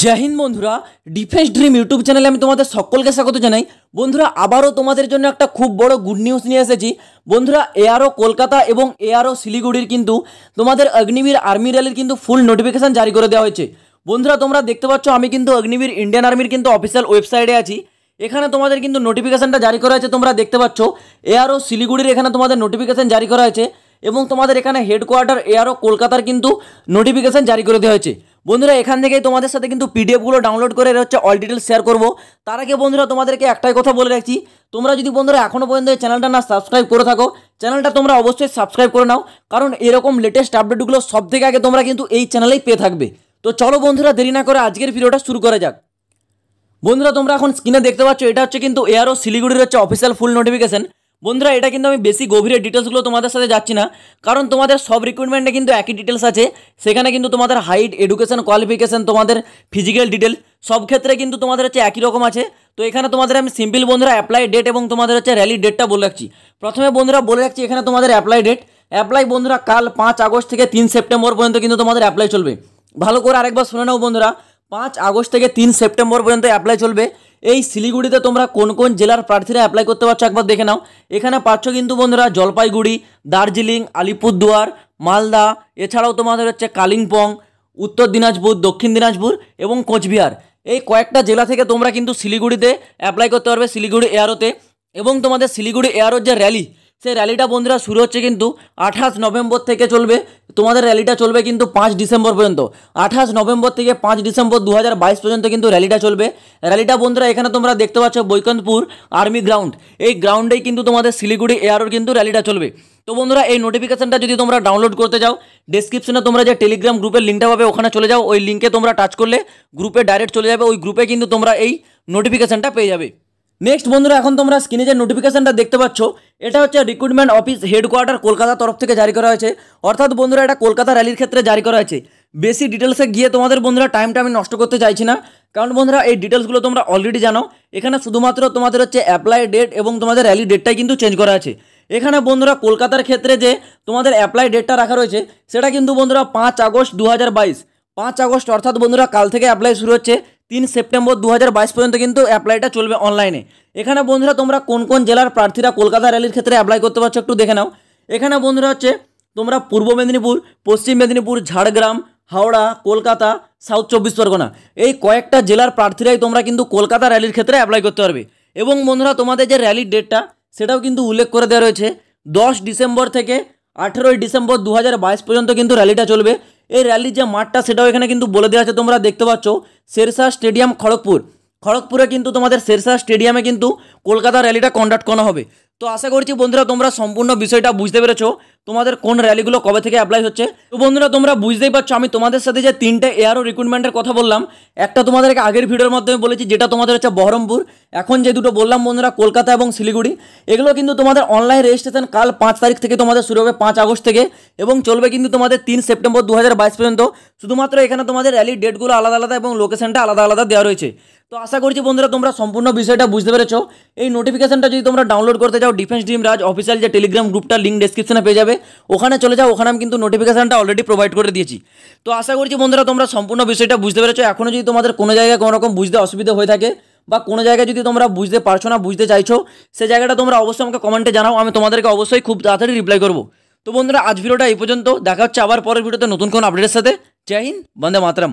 জয় হিন্দ বন্ধুরা defence dream YouTube চ্যানেলে আমি তোমাদের সকলকে স্বাগত জানাই বন্ধুরা আবারও তোমাদের জন্য একটা খুব বড় গুড নিউজ নিয়ে এসেছি বন্ধুরা এআরও কলকাতা এবং এআরও শিলিগুড়ির কিন্তু তোমাদের অগ্নিবীর আর্মি রেলের কিন্তু ফুল নোটিফিকেশান জারি করে দেওয়া হয়েছে বন্ধুরা তোমরা দেখতে পাচ্ছ আমি কিন্তু অগ্নিবীর ইন্ডিয়ান আর্মির কিন্তু অফিসিয়াল ওয়েবসাইটে আছি এখানে তোমাদের কিন্তু নোটিফিকেশানটা জারি করা হয়েছে তোমরা দেখতে পাচ্ছ এআরও শিলিগুড়ির এখানে তোমাদের নোটিফিকেশান জারি করা হয়েছে এবং তোমাদের এখানে হেডকোয়ার্টার এআরও কলকাতার কিন্তু নোটিফিকেশান জারি করে দেওয়া হয়েছে বন্ধুরা এখান থেকে তোমাদের সাথে কিন্তু পিডিএফগুলো ডাউনলোড করে হচ্ছে অল ডিটেলস শেয়ার করবো তার আগে বন্ধুরা তোমাদেরকে একটাই কথা বলে রাখছি তোমরা যদি বন্ধুরা এখনও পর্যন্ত এই চ্যানেলটা না সাবস্ক্রাইব করে থাকো চ্যানেলটা তোমরা অবশ্যই সাবস্ক্রাইব করে নাও কারণ এরকম লেটেস্ট আপডেটগুলো সব থেকে আগে তোমরা কিন্তু এই চ্যানেলেই পেয়ে থাকবে তো চলো বন্ধুরা দেরি না করে আজকের ভিডিওটা শুরু করা যাক বন্ধুরা তোমরা এখন স্ক্রিনে দেখতে পাচ্ছ এটা হচ্ছে কিন্তু এয়ারও শিলিগুড়ির হচ্ছে অফিসিয়াল ফুল নোটিফিকেশন বন্ধুরা এটা কিন্তু আমি বেশি গভীরে ডিটেলসগুলো তোমাদের সাথে যাচ্ছি না কারণ তোমাদের সব রিক্রুটমেন্টে কিন্তু একই ডিটেলস আছে সেখানে কিন্তু তোমাদের হাইট এডুকেশন কোয়ালিফিকেশান তোমাদের ফিজিক্যাল ডিটেল সব ক্ষেত্রে কিন্তু তোমাদের হচ্ছে একই রকম আছে তো এখানে তোমাদের আমি সিম্পল বন্ধুরা অ্যাপ্লাই ডেট এবং তোমাদের হচ্ছে র্যালি ডেটটা বলে রাখছি প্রথমে বন্ধুরা বলে রাখছি এখানে তোমাদের অ্যাপ্লাই ডেট অ্যাপ্লাই বন্ধুরা কাল পাঁচ আগস্ট থেকে তিন সেপ্টেম্বর পর্যন্ত কিন্তু তোমাদের অ্যাপ্লাই চলবে ভালো করে আরেকবার শুনে নাও বন্ধুরা পাঁচ আগস্ট থেকে তিন সেপ্টেম্বর পর্যন্ত অ্যাপ্লাই চলবে এই শিলিগুড়িতে তোমরা কোন কোন জেলার প্রার্থীরা অ্যাপ্লাই করতে পারছো একবার দেখে নাও এখানে পাচ্ছ কিন্তু বন্ধুরা জলপাইগুড়ি দার্জিলিং আলিপুরদুয়ার মালদা এছাড়াও তোমাদের হচ্ছে কালিম্পং উত্তর দিনাজপুর দক্ষিণ দিনাজপুর এবং কোচবিহার এই কয়েকটা জেলা থেকে তোমরা কিন্তু শিলিগুড়িতে অ্যাপ্লাই করতে পারবে শিলিগুড়ি এয়ারোতে এবং তোমাদের শিলিগুড়ি এয়ারোর যে র্যালি সেই র্যালিটা বন্ধুরা শুরু হচ্ছে কিন্তু আঠাশ নভেম্বর থেকে চলবে তোমাদের র্যালিটা চলবে কিন্তু পাঁচ ডিসেম্বর পর্যন্ত আঠাশ নভেম্বর থেকে পাঁচ ডিসেম্বর দু পর্যন্ত কিন্তু র্যালিটা চলবে র্যালিটা বন্ধুরা এখানে তোমরা দেখতে পাচ্ছ বৈকন্তপুর আর্মি গ্রাউন্ড এই গ্রাউন্ডেই কিন্তু তোমাদের শিলিগুড়ি এয়ারোর কিন্তু র্যালিটা চলবে তো বন্ধুরা এই নোটিফিকেশনটা যদি তোমরা ডাউনলোড করতে যাও ডিসক্রিপশনে তোমরা যে টেলিগ্রাম গ্রুপের লিঙ্কটা পাবে ওখানে চলে যাও ওই লিঙ্কে তোমরা টাচ করলে গ্রুপে ডাইরেক্ট চলে যাবে ওই গ্রুপে কিন্তু তোমরা এই নোটিফিকেশানটা পেয়ে যাবে নেক্সট বন্ধুরা এখন তোমরা স্ক্রিনে যে নোটিফিকেশানটা দেখতে পাচ্ছ এটা হচ্ছে রিক্রুটমেন্ট অফিস হেডকোয়ার্টার কলকাতা তরফ থেকে জারি করা হয়েছে অর্থাৎ বন্ধুরা এটা কলকাতা র্যালির ক্ষেত্রে জারি করা হয়েছে বেশি ডিটেলসে গিয়ে তোমাদের বন্ধুরা টাইমটা আমি নষ্ট করতে চাইছি না কারণ বন্ধুরা এই ডিটেলসগুলো তোমরা অলরেডি জানো এখানে শুধুমাত্র তোমাদের হচ্ছে অ্যাপ্লাই ডেট এবং তোমাদের র্যালি ডেটটাই কিন্তু চেঞ্জ করা আছে এখানে বন্ধুরা কলকাতার ক্ষেত্রে যে তোমাদের অ্যাপ্লাই ডেটটা রাখা রয়েছে সেটা কিন্তু বন্ধুরা পাঁচ আগস্ট দু হাজার বাইশ পাঁচ আগস্ট অর্থাৎ বন্ধুরা কাল থেকে অ্যাপ্লাই শুরু হচ্ছে তিন সেপ্টেম্বর দু পর্যন্ত কিন্তু অ্যাপ্লাইটা চলবে অনলাইনে এখানে বন্ধুরা তোমরা কোন কোন জেলার প্রার্থীরা কলকাতা র্যালির ক্ষেত্রে অ্যাপ্লাই করতে পারছো একটু দেখে নাও এখানে বন্ধুরা হচ্ছে তোমরা পূর্ব মেদিনীপুর পশ্চিম মেদিনীপুর ঝাড়গ্রাম হাওড়া কলকাতা সাউথ চব্বিশ পরগনা এই কয়েকটা জেলার প্রার্থীরাই তোমরা কিন্তু কলকাতা র্যালির ক্ষেত্রে অ্যাপ্লাই করতে পারবে এবং বন্ধুরা তোমাদের যে র্যালির ডেটটা সেটাও কিন্তু উল্লেখ করে দেওয়া রয়েছে দশ ডিসেম্বর থেকে আঠেরোই ডিসেম্বর দু পর্যন্ত কিন্তু র্যালিটা চলবে এই র্যালির যে মাঠটা সেটাও এখানে কিন্তু বলে দেওয়া আছে তোমরা দেখতে পাচ্ছ শেরশাহ স্টেডিয়াম খড়গপুর খড়গপুরে কিন্তু তোমাদের শেরশাহ স্টেডিয়ামে কিন্তু কলকাতা র্যালিটা কন্ডাক্ট করা হবে তো আশা করছি বন্ধুরা তোমরা সম্পূর্ণ বিষয়টা বুঝতে পেরেছো তোমাদের কোন র্যালিগুলো কবে থেকে অ্যাপ্লাই হচ্ছে তো বন্ধুরা তোমরা বুঝতেই পারছো আমি তোমাদের সাথে যে তিনটে এয়ারও রিক্রুটমেন্টের কথা বললাম একটা তোমাদেরকে আগের ভিডিওর মাধ্যমে বলেছি যেটা তোমাদের হচ্ছে বহরমপুর এখন যে দুটো বললাম বন্ধুরা কলকাতা এবং শিলিগুড়ি এগুলো কিন্তু তোমাদের অনলাইন রেজিস্ট্রেশন কাল পাঁচ তারিখ থেকে তোমাদের শুরু হবে পাঁচ আগস্ট থেকে এবং চলবে কিন্তু তোমাদের তিন সেপ্টেম্বর দু পর্যন্ত শুধুমাত্র এখানে তোমাদের র্যালির ডেটগুলো আলাদা আলাদা এবং লোকেশনটা আলাদা আলাদা দেওয়া রয়েছে তো আশা করছি বন্ধুরা তোমরা সম্পূর্ণ বিষয়টা বুঝতে পেরেছো এই নোটিফিকেশনটা যদি তোমরা ডাউনলোড করতে চাও ডিফেন্স ডিম রাজ অফিসিয়াল যে টেলিগ্রাম গ্রুপটা লিঙ্ক ডিসক্রিপশনে পেয়ে যাবে যাবে ওখানে চলে যাও ওখানে আমি কিন্তু নোটিফিকেশানটা অলরেডি প্রোভাইড করে দিয়েছি তো আশা করছি বন্ধুরা তোমরা সম্পূর্ণ বিষয়টা বুঝতে পেরেছো এখনও যদি তোমাদের কোনো জায়গায় কোনো রকম বুঝতে অসুবিধা হয়ে থাকে বা কোনো জায়গায় যদি তোমরা বুঝতে পারছো না বুঝতে চাইছো সে জায়গাটা তোমরা অবশ্যই আমাকে কমেন্টে জানাও আমি তোমাদেরকে অবশ্যই খুব তাড়াতাড়ি রিপ্লাই করবো তো বন্ধুরা আজ ভিডিওটা এই পর্যন্ত দেখা হচ্ছে আবার পরের ভিডিওতে নতুন কোনো আপডেটের সাথে জয় হিন্দ বন্দে মাতরম